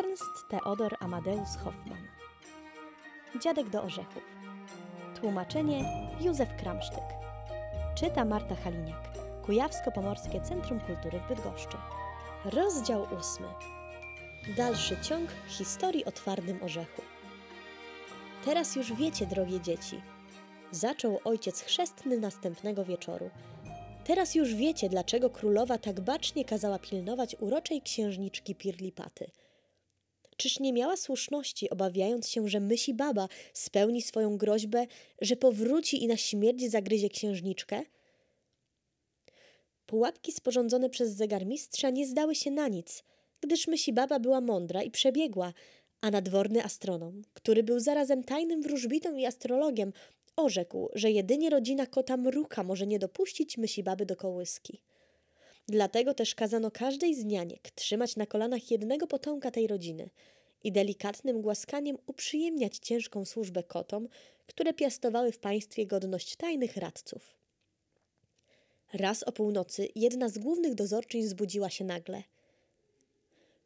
Ernst Theodor Amadeus Hoffmann. Dziadek do orzechów. Tłumaczenie Józef Kramsztyk. Czyta Marta Haliniak. Kujawsko-Pomorskie Centrum Kultury w Bydgoszczy. Rozdział ósmy. Dalszy ciąg historii o twardym orzechu. Teraz już wiecie, drogie dzieci, zaczął ojciec chrzestny następnego wieczoru. Teraz już wiecie, dlaczego królowa tak bacznie kazała pilnować uroczej księżniczki Pirlipaty – Czyż nie miała słuszności, obawiając się, że myśli baba spełni swoją groźbę, że powróci i na śmierć zagryzie księżniczkę? Pułapki sporządzone przez zegarmistrza nie zdały się na nic, gdyż myśli baba była mądra i przebiegła, a nadworny astronom, który był zarazem tajnym wróżbitą i astrologiem, orzekł, że jedynie rodzina kota mruka może nie dopuścić myśli baby do kołyski. Dlatego też kazano każdej z nianiek trzymać na kolanach jednego potomka tej rodziny i delikatnym głaskaniem uprzyjemniać ciężką służbę kotom, które piastowały w państwie godność tajnych radców. Raz o północy jedna z głównych dozorczyń zbudziła się nagle.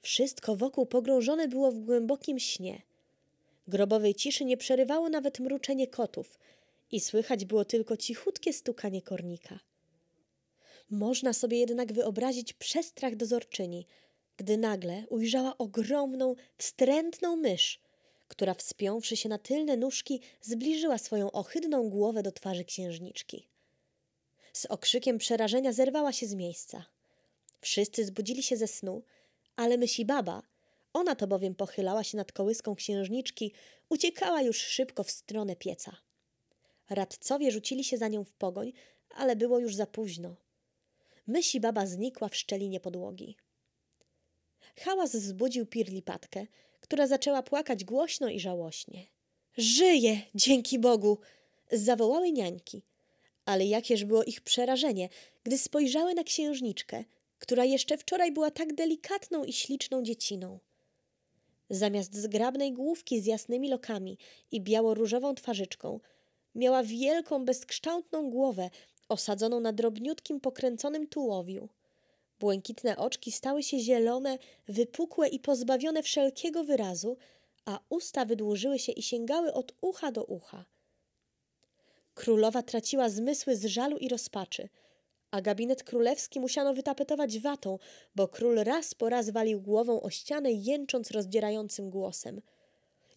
Wszystko wokół pogrążone było w głębokim śnie. Grobowej ciszy nie przerywało nawet mruczenie kotów i słychać było tylko cichutkie stukanie kornika. Można sobie jednak wyobrazić przestrach dozorczyni, gdy nagle ujrzała ogromną, wstrętną mysz, która wspiąwszy się na tylne nóżki zbliżyła swoją ohydną głowę do twarzy księżniczki. Z okrzykiem przerażenia zerwała się z miejsca. Wszyscy zbudzili się ze snu, ale myśli baba, ona to bowiem pochylała się nad kołyską księżniczki, uciekała już szybko w stronę pieca. Radcowie rzucili się za nią w pogoń, ale było już za późno. Myśli baba znikła w szczelinie podłogi. Hałas wzbudził pirlipatkę, która zaczęła płakać głośno i żałośnie. Żyje, dzięki Bogu! Zawołały niańki. Ale jakież było ich przerażenie, gdy spojrzały na księżniczkę, która jeszcze wczoraj była tak delikatną i śliczną dzieciną. Zamiast zgrabnej główki z jasnymi lokami i biało-różową twarzyczką, miała wielką, bezkształtną głowę osadzoną na drobniutkim pokręconym tułowiu. Błękitne oczki stały się zielone, wypukłe i pozbawione wszelkiego wyrazu, a usta wydłużyły się i sięgały od ucha do ucha. Królowa traciła zmysły z żalu i rozpaczy, a gabinet królewski musiano wytapetować watą, bo król raz po raz walił głową o ścianę, jęcząc rozdzierającym głosem.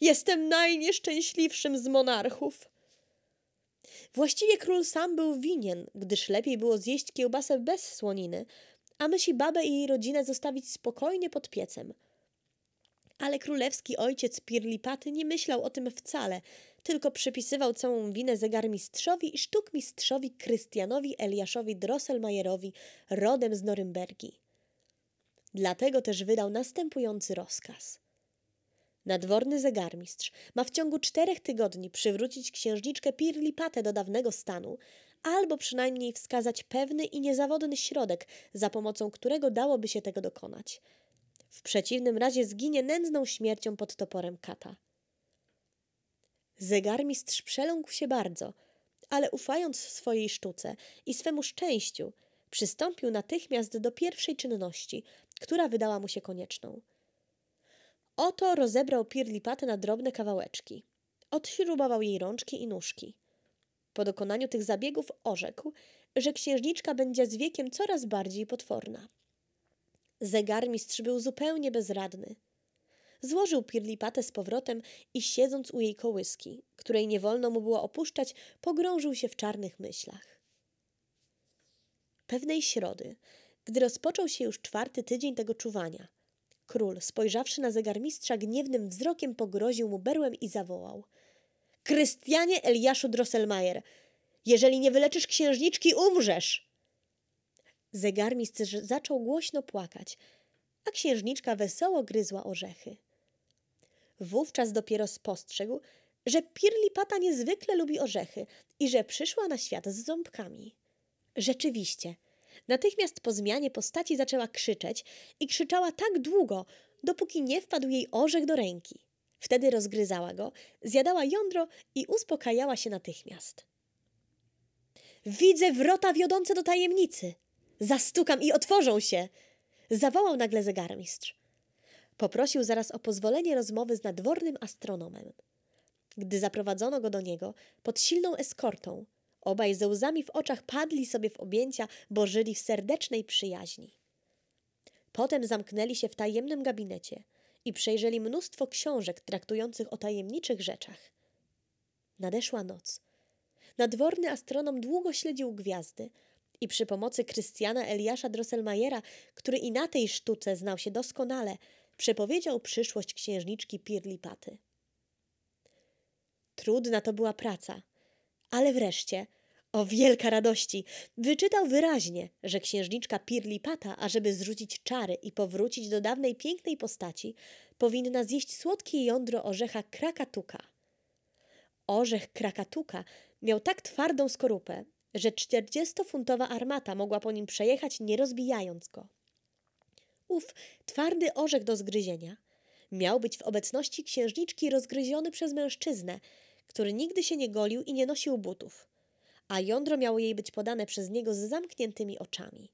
Jestem najnieszczęśliwszym z monarchów! Właściwie król sam był winien, gdyż lepiej było zjeść kiełbasę bez słoniny, a myśli babę i jej rodzinę zostawić spokojnie pod piecem. Ale królewski ojciec Pirlipaty nie myślał o tym wcale, tylko przypisywał całą winę zegarmistrzowi i sztukmistrzowi Krystianowi Eliaszowi Drosselmajerowi, rodem z Norymbergi. Dlatego też wydał następujący rozkaz. Nadworny zegarmistrz ma w ciągu czterech tygodni przywrócić księżniczkę Pirlipatę do dawnego stanu, albo przynajmniej wskazać pewny i niezawodny środek, za pomocą którego dałoby się tego dokonać. W przeciwnym razie zginie nędzną śmiercią pod toporem kata. Zegarmistrz przeląkł się bardzo, ale ufając swojej sztuce i swemu szczęściu, przystąpił natychmiast do pierwszej czynności, która wydała mu się konieczną – Oto rozebrał pirlipatę na drobne kawałeczki. Odśrubował jej rączki i nóżki. Po dokonaniu tych zabiegów orzekł, że księżniczka będzie z wiekiem coraz bardziej potworna. Zegarmistrz był zupełnie bezradny. Złożył pirlipatę z powrotem i siedząc u jej kołyski, której nie wolno mu było opuszczać, pogrążył się w czarnych myślach. Pewnej środy, gdy rozpoczął się już czwarty tydzień tego czuwania – Król, spojrzawszy na zegarmistrza, gniewnym wzrokiem pogroził mu berłem i zawołał. Krystianie Eliaszu Drosselmayer, jeżeli nie wyleczysz księżniczki, umrzesz! Zegarmistrz zaczął głośno płakać, a księżniczka wesoło gryzła orzechy. Wówczas dopiero spostrzegł, że Pirlipata niezwykle lubi orzechy i że przyszła na świat z ząbkami. Rzeczywiście – Natychmiast po zmianie postaci zaczęła krzyczeć i krzyczała tak długo, dopóki nie wpadł jej orzech do ręki. Wtedy rozgryzała go, zjadała jądro i uspokajała się natychmiast. Widzę wrota wiodące do tajemnicy. Zastukam i otworzą się! Zawołał nagle zegarmistrz. Poprosił zaraz o pozwolenie rozmowy z nadwornym astronomem. Gdy zaprowadzono go do niego, pod silną eskortą, Obaj ze łzami w oczach padli sobie w objęcia, bo żyli w serdecznej przyjaźni. Potem zamknęli się w tajemnym gabinecie i przejrzeli mnóstwo książek traktujących o tajemniczych rzeczach. Nadeszła noc. Nadworny astronom długo śledził gwiazdy i przy pomocy Krystiana Eliasza Drosselmayera, który i na tej sztuce znał się doskonale, przepowiedział przyszłość księżniczki Pirlipaty. Trudna to była praca – ale wreszcie, o wielka radości, wyczytał wyraźnie, że księżniczka Pirlipata, ażeby zrzucić czary i powrócić do dawnej pięknej postaci, powinna zjeść słodkie jądro orzecha krakatuka. Orzech krakatuka miał tak twardą skorupę, że czterdziestofuntowa armata mogła po nim przejechać, nie rozbijając go. Ów twardy orzech do zgryzienia miał być w obecności księżniczki rozgryziony przez mężczyznę, który nigdy się nie golił i nie nosił butów, a jądro miało jej być podane przez niego z zamkniętymi oczami.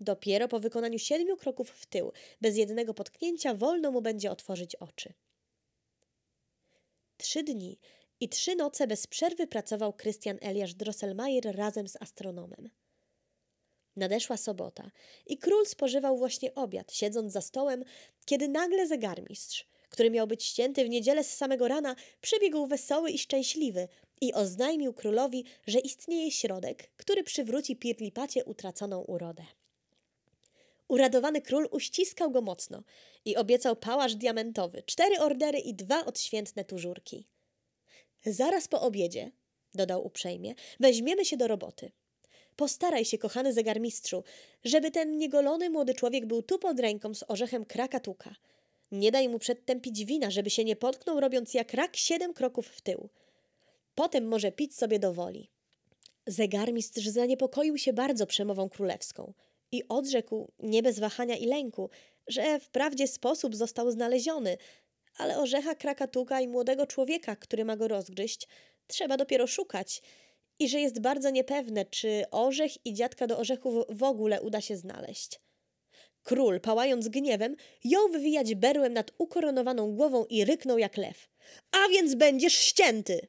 Dopiero po wykonaniu siedmiu kroków w tył, bez jednego potknięcia, wolno mu będzie otworzyć oczy. Trzy dni i trzy noce bez przerwy pracował Krystian Eliasz Drosselmayer razem z astronomem. Nadeszła sobota i król spożywał właśnie obiad, siedząc za stołem, kiedy nagle zegarmistrz, który miał być ścięty w niedzielę z samego rana, przebiegł wesoły i szczęśliwy i oznajmił królowi, że istnieje środek, który przywróci Pirlipacie utraconą urodę. Uradowany król uściskał go mocno i obiecał pałasz diamentowy, cztery ordery i dwa odświętne tużurki. Zaraz po obiedzie, dodał uprzejmie, weźmiemy się do roboty. Postaraj się, kochany zegarmistrzu, żeby ten niegolony młody człowiek był tu pod ręką z orzechem krakatuka. Nie daj mu przedtem pić wina, żeby się nie potknął, robiąc jak rak siedem kroków w tył. Potem może pić sobie do woli. Zegarmistrz zaniepokoił się bardzo przemową królewską i odrzekł, nie bez wahania i lęku, że wprawdzie sposób został znaleziony, ale orzecha krakatuka i młodego człowieka, który ma go rozgryźć, trzeba dopiero szukać i że jest bardzo niepewne, czy orzech i dziadka do orzechów w ogóle uda się znaleźć. Król, pałając gniewem, jął wywijać berłem nad ukoronowaną głową i ryknął jak lew. A więc będziesz ścięty!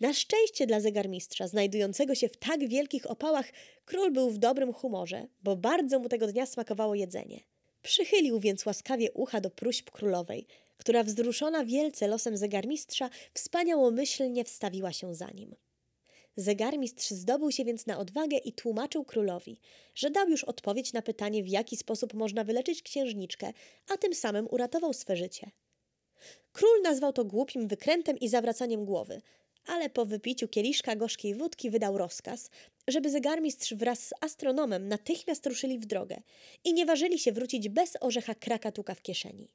Na szczęście dla zegarmistrza, znajdującego się w tak wielkich opałach, król był w dobrym humorze, bo bardzo mu tego dnia smakowało jedzenie. Przychylił więc łaskawie ucha do próśb królowej, która wzruszona wielce losem zegarmistrza wspaniałomyślnie wstawiła się za nim. Zegarmistrz zdobył się więc na odwagę i tłumaczył królowi, że dał już odpowiedź na pytanie, w jaki sposób można wyleczyć księżniczkę, a tym samym uratował swe życie. Król nazwał to głupim wykrętem i zawracaniem głowy, ale po wypiciu kieliszka gorzkiej wódki wydał rozkaz, żeby zegarmistrz wraz z astronomem natychmiast ruszyli w drogę i nie ważyli się wrócić bez orzecha krakatuka w kieszeni.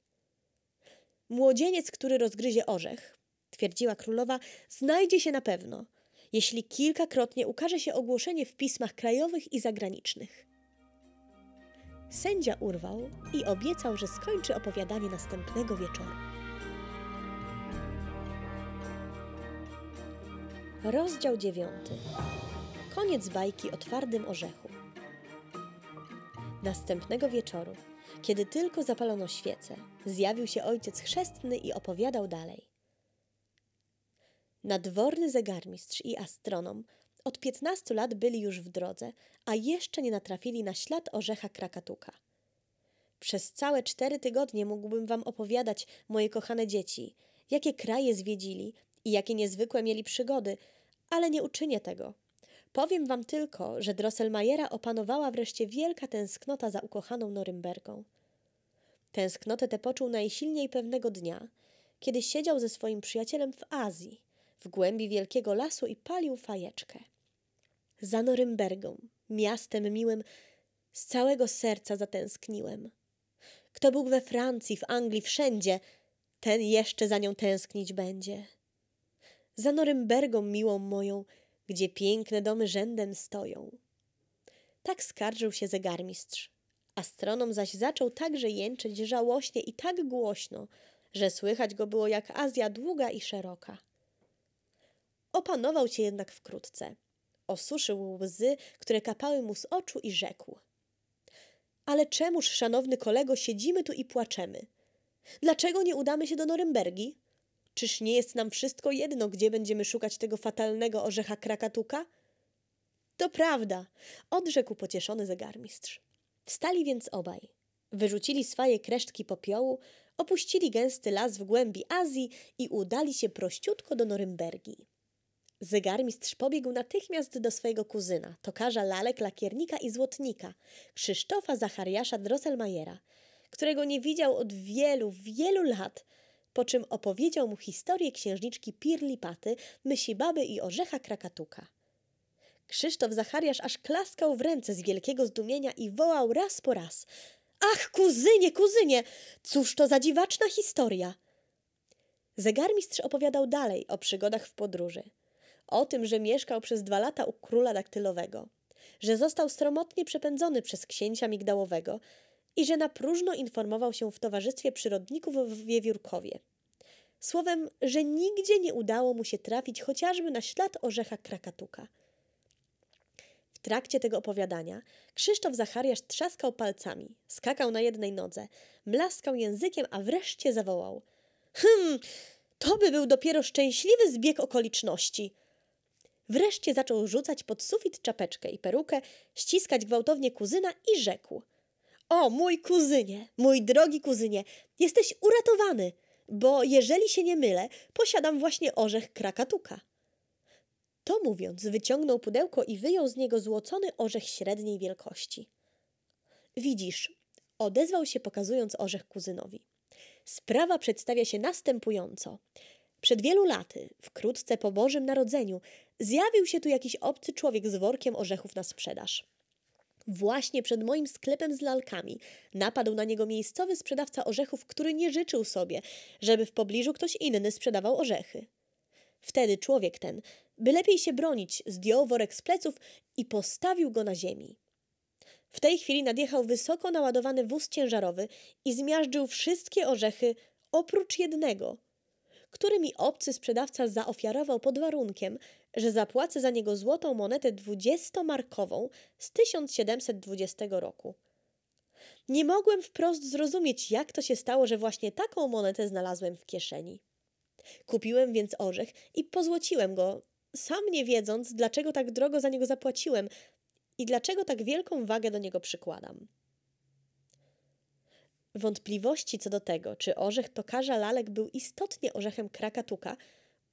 Młodzieniec, który rozgryzie orzech, twierdziła królowa, znajdzie się na pewno, jeśli kilkakrotnie ukaże się ogłoszenie w pismach krajowych i zagranicznych. Sędzia urwał i obiecał, że skończy opowiadanie następnego wieczoru. Rozdział dziewiąty. Koniec bajki o twardym orzechu. Następnego wieczoru, kiedy tylko zapalono świece, zjawił się ojciec chrzestny i opowiadał dalej. Nadworny zegarmistrz i astronom od 15 lat byli już w drodze, a jeszcze nie natrafili na ślad orzecha krakatuka. Przez całe cztery tygodnie mógłbym wam opowiadać, moje kochane dzieci, jakie kraje zwiedzili i jakie niezwykłe mieli przygody, ale nie uczynię tego. Powiem wam tylko, że Drosselmajera opanowała wreszcie wielka tęsknota za ukochaną Norymberką. Tęsknotę tę poczuł najsilniej pewnego dnia, kiedy siedział ze swoim przyjacielem w Azji w głębi wielkiego lasu i palił fajeczkę. Za Norymbergą, miastem miłym, z całego serca zatęskniłem. Kto był we Francji, w Anglii, wszędzie, ten jeszcze za nią tęsknić będzie. Za Norymbergą miłą moją, gdzie piękne domy rzędem stoją. Tak skarżył się zegarmistrz. Astronom zaś zaczął także jęczeć żałośnie i tak głośno, że słychać go było jak Azja długa i szeroka. Opanował się jednak wkrótce. Osuszył łzy, które kapały mu z oczu i rzekł. Ale czemuż, szanowny kolego, siedzimy tu i płaczemy? Dlaczego nie udamy się do Norymbergi? Czyż nie jest nam wszystko jedno, gdzie będziemy szukać tego fatalnego orzecha krakatuka? To prawda, odrzekł pocieszony zegarmistrz. Wstali więc obaj. Wyrzucili swoje kresztki popiołu, opuścili gęsty las w głębi Azji i udali się prościutko do Norymbergi. Zegarmistrz pobiegł natychmiast do swojego kuzyna, tokarza lalek, lakiernika i złotnika, Krzysztofa Zachariasza Drosselmajera, którego nie widział od wielu, wielu lat, po czym opowiedział mu historię księżniczki Pirlipaty, baby i Orzecha Krakatuka. Krzysztof Zachariasz aż klaskał w ręce z wielkiego zdumienia i wołał raz po raz – Ach, kuzynie, kuzynie, cóż to za dziwaczna historia! Zegarmistrz opowiadał dalej o przygodach w podróży o tym, że mieszkał przez dwa lata u króla daktylowego, że został sromotnie przepędzony przez księcia migdałowego i że na próżno informował się w towarzystwie przyrodników w Wiewiórkowie. Słowem, że nigdzie nie udało mu się trafić chociażby na ślad orzecha krakatuka. W trakcie tego opowiadania Krzysztof Zachariasz trzaskał palcami, skakał na jednej nodze, mlaskał językiem, a wreszcie zawołał: Hm, to by był dopiero szczęśliwy zbieg okoliczności. Wreszcie zaczął rzucać pod sufit czapeczkę i perukę, ściskać gwałtownie kuzyna i rzekł: O, mój kuzynie, mój drogi kuzynie, jesteś uratowany, bo jeżeli się nie mylę, posiadam właśnie orzech krakatuka. To mówiąc, wyciągnął pudełko i wyjął z niego złocony orzech średniej wielkości. Widzisz, odezwał się pokazując orzech kuzynowi. Sprawa przedstawia się następująco. Przed wielu laty, wkrótce po Bożym Narodzeniu, zjawił się tu jakiś obcy człowiek z workiem orzechów na sprzedaż. Właśnie przed moim sklepem z lalkami napadł na niego miejscowy sprzedawca orzechów, który nie życzył sobie, żeby w pobliżu ktoś inny sprzedawał orzechy. Wtedy człowiek ten, by lepiej się bronić, zdjął worek z pleców i postawił go na ziemi. W tej chwili nadjechał wysoko naładowany wóz ciężarowy i zmiażdżył wszystkie orzechy oprócz jednego – którymi obcy sprzedawca zaofiarował pod warunkiem, że zapłacę za niego złotą monetę dwudziestomarkową z 1720 roku. Nie mogłem wprost zrozumieć, jak to się stało, że właśnie taką monetę znalazłem w kieszeni. Kupiłem więc orzech i pozłociłem go, sam nie wiedząc, dlaczego tak drogo za niego zapłaciłem i dlaczego tak wielką wagę do niego przykładam. Wątpliwości co do tego, czy orzech tokarza lalek był istotnie orzechem krakatuka,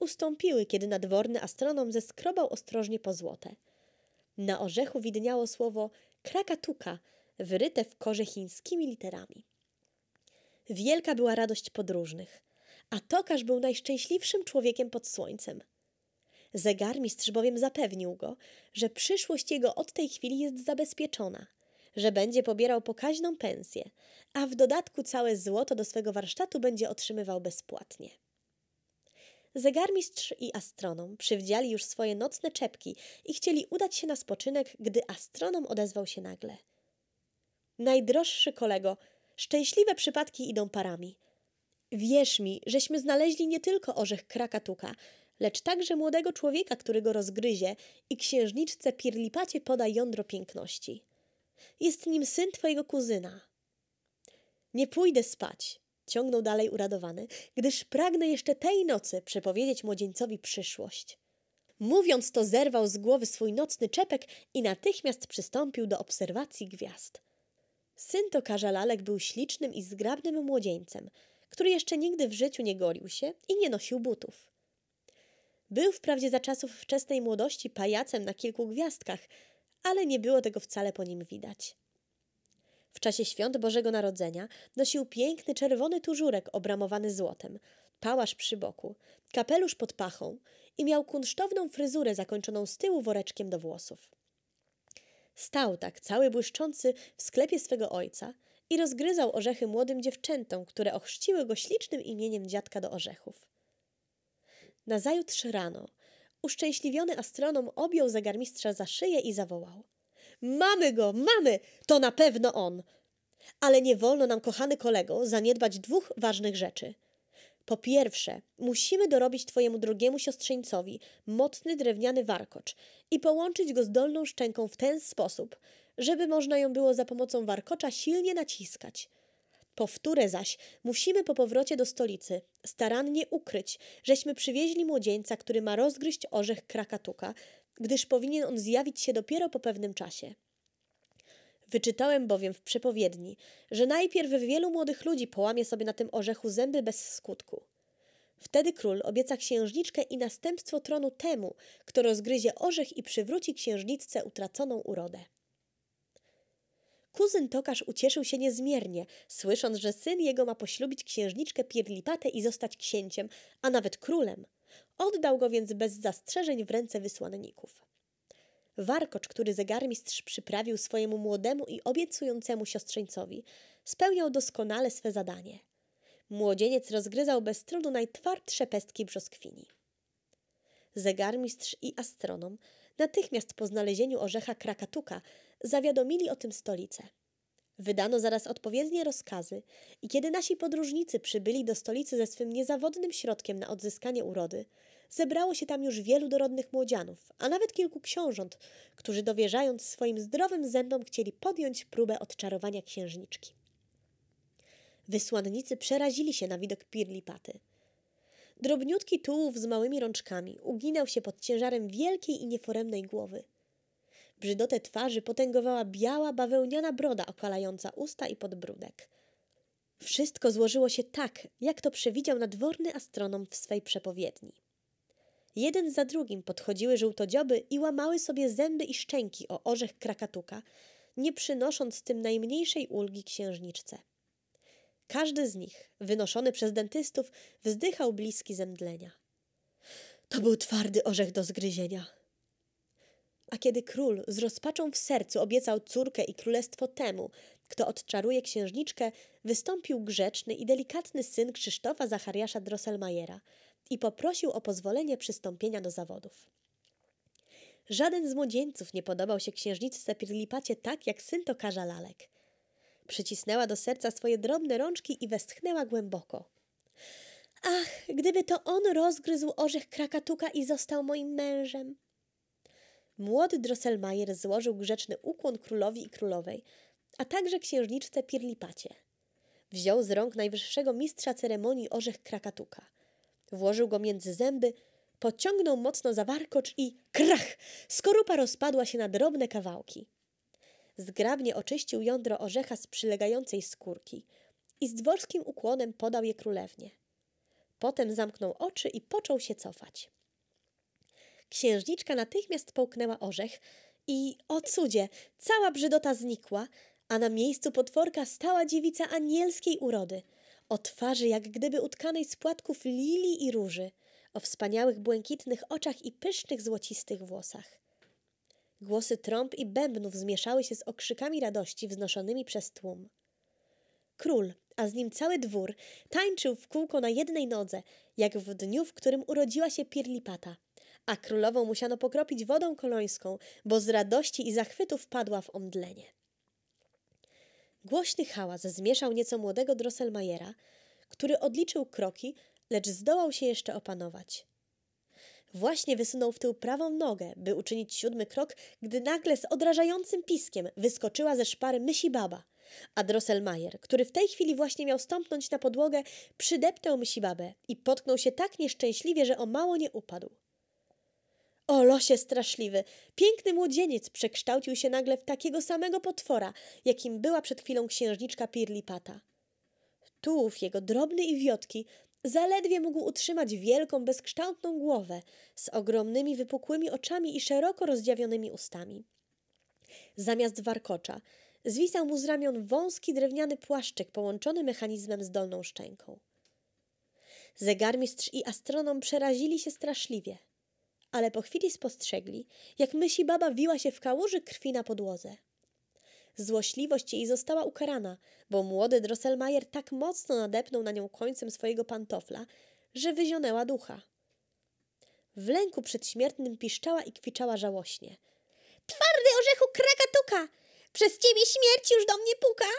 ustąpiły, kiedy nadworny astronom zeskrobał ostrożnie po złote. Na orzechu widniało słowo krakatuka, wyryte w korze chińskimi literami. Wielka była radość podróżnych, a tokarz był najszczęśliwszym człowiekiem pod słońcem. Zegarmistrz bowiem zapewnił go, że przyszłość jego od tej chwili jest zabezpieczona – że będzie pobierał pokaźną pensję, a w dodatku całe złoto do swego warsztatu będzie otrzymywał bezpłatnie. Zegarmistrz i astronom przywdziali już swoje nocne czepki i chcieli udać się na spoczynek, gdy astronom odezwał się nagle. Najdroższy kolego, szczęśliwe przypadki idą parami. Wierz mi, żeśmy znaleźli nie tylko orzech krakatuka, lecz także młodego człowieka, który go rozgryzie i księżniczce Pirlipacie poda jądro piękności. Jest nim syn twojego kuzyna. Nie pójdę spać, ciągnął dalej uradowany, gdyż pragnę jeszcze tej nocy przepowiedzieć młodzieńcowi przyszłość. Mówiąc to, zerwał z głowy swój nocny czepek i natychmiast przystąpił do obserwacji gwiazd. Syn tokarza lalek był ślicznym i zgrabnym młodzieńcem, który jeszcze nigdy w życiu nie golił się i nie nosił butów. Był wprawdzie za czasów wczesnej młodości pajacem na kilku gwiazdkach, ale nie było tego wcale po nim widać. W czasie świąt Bożego Narodzenia nosił piękny czerwony tużurek obramowany złotem, pałasz przy boku, kapelusz pod pachą i miał kunsztowną fryzurę zakończoną z tyłu woreczkiem do włosów. Stał tak cały błyszczący w sklepie swego ojca i rozgryzał orzechy młodym dziewczętom, które ochrzciły go ślicznym imieniem dziadka do orzechów. Nazajutrz rano Uszczęśliwiony astronom objął zegarmistrza za szyję i zawołał. Mamy go, mamy! To na pewno on! Ale nie wolno nam, kochany kolego, zaniedbać dwóch ważnych rzeczy. Po pierwsze, musimy dorobić twojemu drugiemu siostrzeńcowi mocny drewniany warkocz i połączyć go z dolną szczęką w ten sposób, żeby można ją było za pomocą warkocza silnie naciskać – Powtórę zaś, musimy po powrocie do stolicy starannie ukryć, żeśmy przywieźli młodzieńca, który ma rozgryźć orzech krakatuka, gdyż powinien on zjawić się dopiero po pewnym czasie. Wyczytałem bowiem w przepowiedni, że najpierw wielu młodych ludzi połamie sobie na tym orzechu zęby bez skutku. Wtedy król obieca księżniczkę i następstwo tronu temu, kto rozgryzie orzech i przywróci księżniczce utraconą urodę. Kuzyn Tokarz ucieszył się niezmiernie, słysząc, że syn jego ma poślubić księżniczkę Pierlipatę i zostać księciem, a nawet królem. Oddał go więc bez zastrzeżeń w ręce wysłanników. Warkocz, który zegarmistrz przyprawił swojemu młodemu i obiecującemu siostrzeńcowi, spełniał doskonale swe zadanie. Młodzieniec rozgryzał bez trudu najtwardsze pestki brzoskwini. Zegarmistrz i astronom natychmiast po znalezieniu orzecha krakatuka zawiadomili o tym stolicę. Wydano zaraz odpowiednie rozkazy i kiedy nasi podróżnicy przybyli do stolicy ze swym niezawodnym środkiem na odzyskanie urody, zebrało się tam już wielu dorodnych młodzianów, a nawet kilku książąt, którzy dowierzając swoim zdrowym zębom chcieli podjąć próbę odczarowania księżniczki. Wysłannicy przerazili się na widok pirlipaty. Drobniutki tułów z małymi rączkami uginał się pod ciężarem wielkiej i nieforemnej głowy – Brzydotę twarzy potęgowała biała, bawełniana broda okalająca usta i podbródek. Wszystko złożyło się tak, jak to przewidział nadworny astronom w swej przepowiedni. Jeden za drugim podchodziły żółtodzioby i łamały sobie zęby i szczęki o orzech krakatuka, nie przynosząc tym najmniejszej ulgi księżniczce. Każdy z nich, wynoszony przez dentystów, wzdychał bliski zemdlenia. To był twardy orzech do zgryzienia – a kiedy król z rozpaczą w sercu obiecał córkę i królestwo temu, kto odczaruje księżniczkę, wystąpił grzeczny i delikatny syn Krzysztofa Zachariasza Drosselmajera i poprosił o pozwolenie przystąpienia do zawodów. Żaden z młodzieńców nie podobał się księżniczce Pirlipacie tak, jak syn tokarza lalek. Przycisnęła do serca swoje drobne rączki i westchnęła głęboko. Ach, gdyby to on rozgryzł orzech krakatuka i został moim mężem! Młody Drosselmayer złożył grzeczny ukłon królowi i królowej, a także księżniczce Pirlipacie. Wziął z rąk najwyższego mistrza ceremonii orzech krakatuka. Włożył go między zęby, pociągnął mocno za warkocz i krach! Skorupa rozpadła się na drobne kawałki. Zgrabnie oczyścił jądro orzecha z przylegającej skórki i z dworskim ukłonem podał je królewnie. Potem zamknął oczy i począł się cofać. Księżniczka natychmiast połknęła orzech i o cudzie, cała brzydota znikła, a na miejscu potworka stała dziewica anielskiej urody, o twarzy jak gdyby utkanej z płatków lilii i róży, o wspaniałych błękitnych oczach i pysznych złocistych włosach. Głosy trąb i bębnów zmieszały się z okrzykami radości wznoszonymi przez tłum. Król, a z nim cały dwór, tańczył w kółko na jednej nodze, jak w dniu, w którym urodziła się Pirlipata – a królową musiano pokropić wodą kolońską, bo z radości i zachwytu wpadła w omdlenie. Głośny hałas zmieszał nieco młodego Drosselmajera, który odliczył kroki, lecz zdołał się jeszcze opanować. Właśnie wysunął w tył prawą nogę, by uczynić siódmy krok, gdy nagle z odrażającym piskiem wyskoczyła ze szpary mysi baba. A Drosselmajer, który w tej chwili właśnie miał stąpnąć na podłogę, przydeptał mysi babę i potknął się tak nieszczęśliwie, że o mało nie upadł. O losie straszliwy! Piękny młodzieniec przekształcił się nagle w takiego samego potwora, jakim była przed chwilą księżniczka Pirlipata. Tułów jego drobny i wiotki zaledwie mógł utrzymać wielką, bezkształtną głowę z ogromnymi, wypukłymi oczami i szeroko rozdziawionymi ustami. Zamiast warkocza zwisał mu z ramion wąski drewniany płaszczyk połączony mechanizmem z dolną szczęką. Zegarmistrz i astronom przerazili się straszliwie – ale po chwili spostrzegli, jak myśli baba wiła się w kałuży krwi na podłodze. Złośliwość jej została ukarana, bo młody Drosselmajer tak mocno nadepnął na nią końcem swojego pantofla, że wyzionęła ducha. W lęku przed śmiertnym piszczała i kwiczała żałośnie. Twardy orzechu krakatuka! Przez ciebie śmierć już do mnie puka!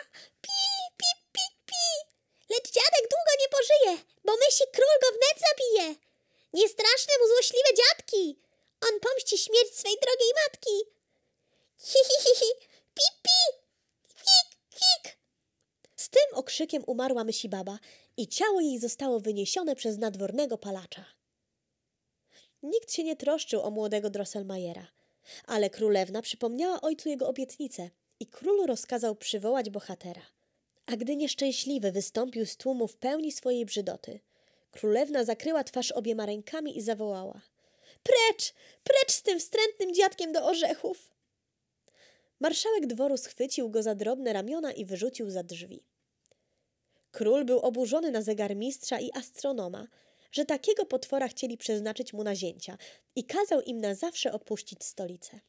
Pi, pi, pi, pi! Lecz dziadek długo nie pożyje, bo myśli król go wnet zabije! Niestraszne mu złośliwe dziadki! On pomści śmierć swej drogiej matki! Hi, hi, hi, hi. Pip, pip! Hik, hik! Z tym okrzykiem umarła myśli baba i ciało jej zostało wyniesione przez nadwornego palacza. Nikt się nie troszczył o młodego Drosselmajera, ale królewna przypomniała ojcu jego obietnicę i król rozkazał przywołać bohatera. A gdy nieszczęśliwy wystąpił z tłumu w pełni swojej brzydoty – Królewna zakryła twarz obiema rękami i zawołała. Precz! Precz z tym wstrętnym dziadkiem do orzechów! Marszałek dworu schwycił go za drobne ramiona i wyrzucił za drzwi. Król był oburzony na zegarmistrza i astronoma, że takiego potwora chcieli przeznaczyć mu na zięcia i kazał im na zawsze opuścić stolicę.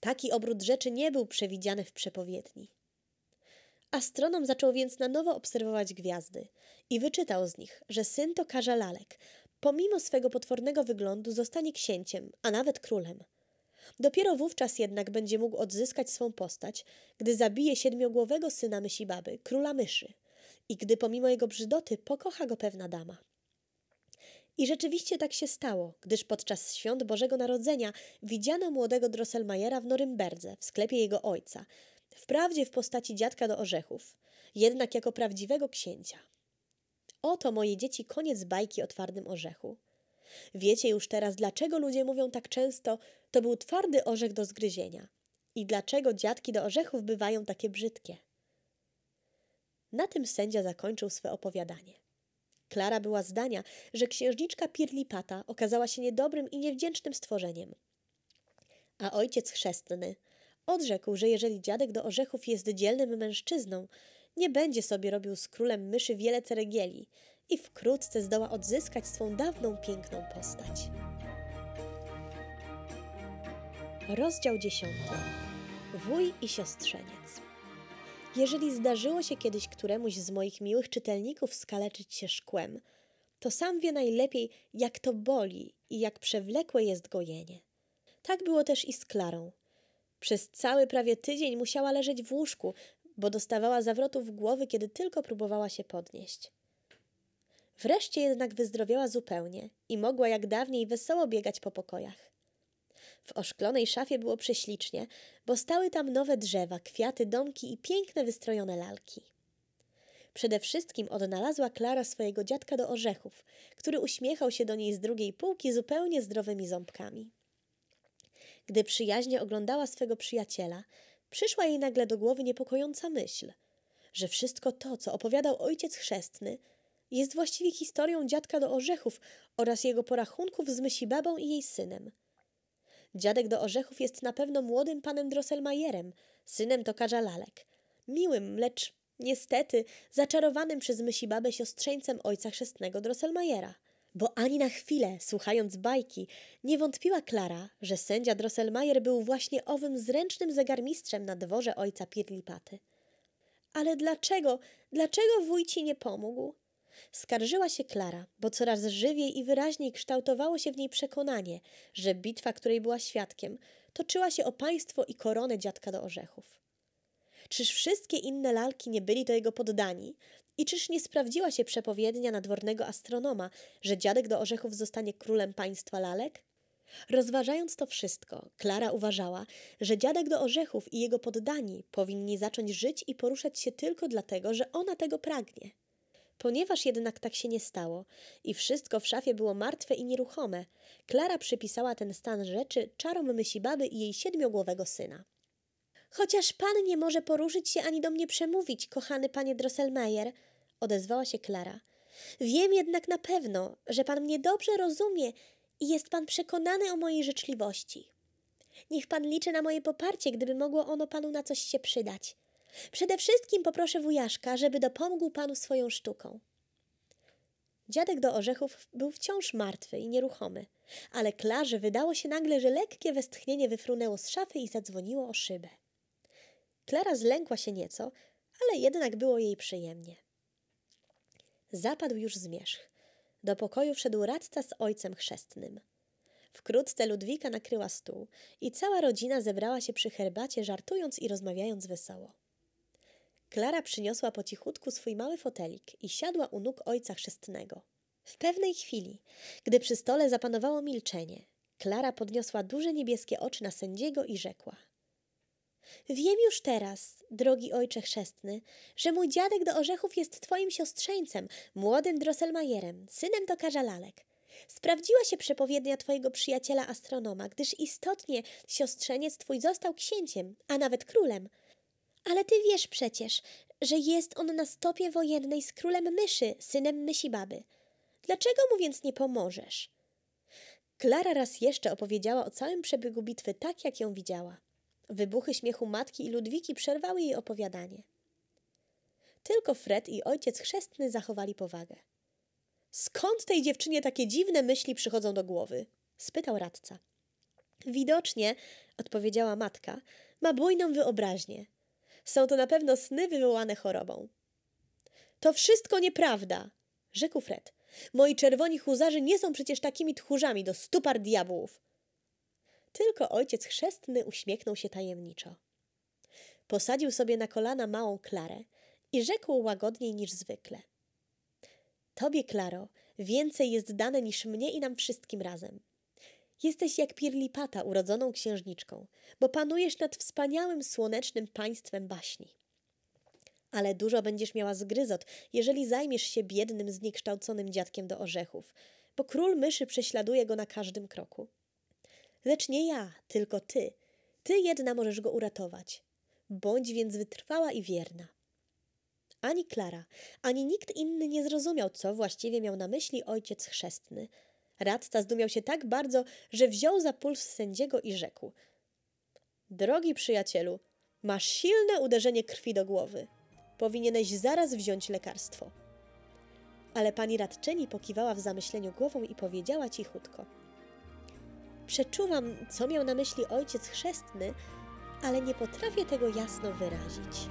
Taki obrót rzeczy nie był przewidziany w przepowiedni. Astronom zaczął więc na nowo obserwować gwiazdy i wyczytał z nich, że syn to lalek. pomimo swego potwornego wyglądu zostanie księciem, a nawet królem. Dopiero wówczas jednak będzie mógł odzyskać swą postać, gdy zabije siedmiogłowego syna Mysibaby, króla myszy, i gdy pomimo jego brzydoty pokocha go pewna dama. I rzeczywiście tak się stało, gdyż podczas świąt Bożego Narodzenia widziano młodego Drosselmajera w Norymberdze, w sklepie jego ojca, wprawdzie w postaci dziadka do orzechów, jednak jako prawdziwego księcia. Oto moje dzieci koniec bajki o twardym orzechu. Wiecie już teraz, dlaczego ludzie mówią tak często, to był twardy orzech do zgryzienia i dlaczego dziadki do orzechów bywają takie brzydkie. Na tym sędzia zakończył swe opowiadanie. Klara była zdania, że księżniczka Pirlipata okazała się niedobrym i niewdzięcznym stworzeniem. A ojciec chrzestny Odrzekł, że jeżeli dziadek do orzechów jest dzielnym mężczyzną, nie będzie sobie robił z królem myszy wiele ceregieli i wkrótce zdoła odzyskać swą dawną piękną postać. Rozdział 10. Wuj i siostrzeniec. Jeżeli zdarzyło się kiedyś któremuś z moich miłych czytelników skaleczyć się szkłem, to sam wie najlepiej, jak to boli i jak przewlekłe jest gojenie. Tak było też i z Klarą – przez cały prawie tydzień musiała leżeć w łóżku, bo dostawała zawrotów głowy, kiedy tylko próbowała się podnieść. Wreszcie jednak wyzdrowiała zupełnie i mogła jak dawniej wesoło biegać po pokojach. W oszklonej szafie było prześlicznie, bo stały tam nowe drzewa, kwiaty, domki i piękne wystrojone lalki. Przede wszystkim odnalazła Klara swojego dziadka do orzechów, który uśmiechał się do niej z drugiej półki zupełnie zdrowymi ząbkami. Gdy przyjaźnie oglądała swego przyjaciela, przyszła jej nagle do głowy niepokojąca myśl, że wszystko to, co opowiadał ojciec chrzestny, jest właściwie historią dziadka do orzechów oraz jego porachunków z myśli babą i jej synem. Dziadek do orzechów jest na pewno młodym panem Drosselmajerem, synem tokarza lalek. Miłym, lecz niestety zaczarowanym przez myśli babę siostrzeńcem ojca chrzestnego Drosselmajera bo ani na chwilę, słuchając bajki, nie wątpiła Klara, że sędzia Drosselmayer był właśnie owym zręcznym zegarmistrzem na dworze ojca Pirlipaty. Ale dlaczego, dlaczego wuj ci nie pomógł? Skarżyła się Klara, bo coraz żywiej i wyraźniej kształtowało się w niej przekonanie, że bitwa, której była świadkiem, toczyła się o państwo i koronę dziadka do orzechów. Czyż wszystkie inne lalki nie byli to jego poddani? I czyż nie sprawdziła się przepowiednia nadwornego astronoma, że dziadek do orzechów zostanie królem państwa lalek? Rozważając to wszystko, Klara uważała, że dziadek do orzechów i jego poddani powinni zacząć żyć i poruszać się tylko dlatego, że ona tego pragnie. Ponieważ jednak tak się nie stało i wszystko w szafie było martwe i nieruchome, Klara przypisała ten stan rzeczy czarom myśli baby i jej siedmiogłowego syna. Chociaż pan nie może poruszyć się ani do mnie przemówić, kochany panie Drosselmeier, odezwała się Klara. Wiem jednak na pewno, że pan mnie dobrze rozumie i jest pan przekonany o mojej życzliwości. Niech pan liczy na moje poparcie, gdyby mogło ono panu na coś się przydać. Przede wszystkim poproszę wujaszka, żeby dopomógł panu swoją sztuką. Dziadek do orzechów był wciąż martwy i nieruchomy, ale Klarze wydało się nagle, że lekkie westchnienie wyfrunęło z szafy i zadzwoniło o szybę. Klara zlękła się nieco, ale jednak było jej przyjemnie. Zapadł już zmierzch. Do pokoju wszedł radca z ojcem chrzestnym. Wkrótce Ludwika nakryła stół i cała rodzina zebrała się przy herbacie, żartując i rozmawiając wesoło. Klara przyniosła po cichutku swój mały fotelik i siadła u nóg ojca chrzestnego. W pewnej chwili, gdy przy stole zapanowało milczenie, Klara podniosła duże niebieskie oczy na sędziego i rzekła: Wiem już teraz, drogi ojcze chrzestny, że mój dziadek do orzechów jest twoim siostrzeńcem, młodym Drosselmajerem, synem tokarza lalek. Sprawdziła się przepowiednia twojego przyjaciela astronoma, gdyż istotnie siostrzeniec twój został księciem, a nawet królem. Ale ty wiesz przecież, że jest on na stopie wojennej z królem myszy, synem mysi baby. Dlaczego mu więc nie pomożesz? Klara raz jeszcze opowiedziała o całym przebiegu bitwy tak, jak ją widziała. Wybuchy śmiechu matki i Ludwiki przerwały jej opowiadanie. Tylko Fred i ojciec chrzestny zachowali powagę. Skąd tej dziewczynie takie dziwne myśli przychodzą do głowy? spytał radca. Widocznie, odpowiedziała matka, ma bujną wyobraźnię. Są to na pewno sny wywołane chorobą. To wszystko nieprawda, rzekł Fred. Moi czerwoni huzarzy nie są przecież takimi tchórzami do stupar diabłów. Tylko ojciec chrzestny uśmiechnął się tajemniczo. Posadził sobie na kolana małą Klarę i rzekł łagodniej niż zwykle. Tobie, Klaro, więcej jest dane niż mnie i nam wszystkim razem. Jesteś jak Pirlipata urodzoną księżniczką, bo panujesz nad wspaniałym, słonecznym państwem baśni. Ale dużo będziesz miała zgryzot, jeżeli zajmiesz się biednym, zniekształconym dziadkiem do orzechów, bo król myszy prześladuje go na każdym kroku. Lecz nie ja, tylko ty. Ty jedna możesz go uratować. Bądź więc wytrwała i wierna. Ani Klara, ani nikt inny nie zrozumiał, co właściwie miał na myśli ojciec chrzestny. Radca zdumiał się tak bardzo, że wziął za puls sędziego i rzekł: Drogi przyjacielu, masz silne uderzenie krwi do głowy. Powinieneś zaraz wziąć lekarstwo. Ale pani radczyni pokiwała w zamyśleniu głową i powiedziała cichutko: Przeczuwam, co miał na myśli ojciec chrzestny, ale nie potrafię tego jasno wyrazić.